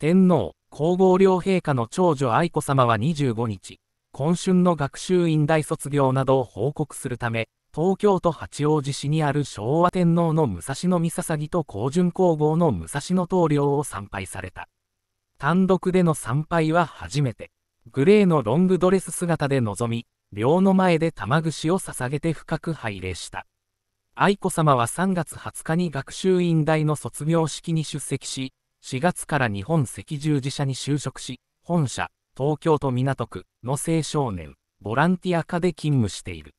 天皇、皇后両陛下の長女愛子さまは25日、今春の学習院大卒業などを報告するため、東京都八王子市にある昭和天皇の武蔵野三捧と高順皇后の武蔵野棟梁を参拝された。単独での参拝は初めて、グレーのロングドレス姿で臨み、両の前で玉串を捧げて深く拝礼した。愛子さまは3月20日に学習院大の卒業式に出席し、4月から日本赤十字社に就職し、本社、東京都港区の青少年、ボランティア課で勤務している。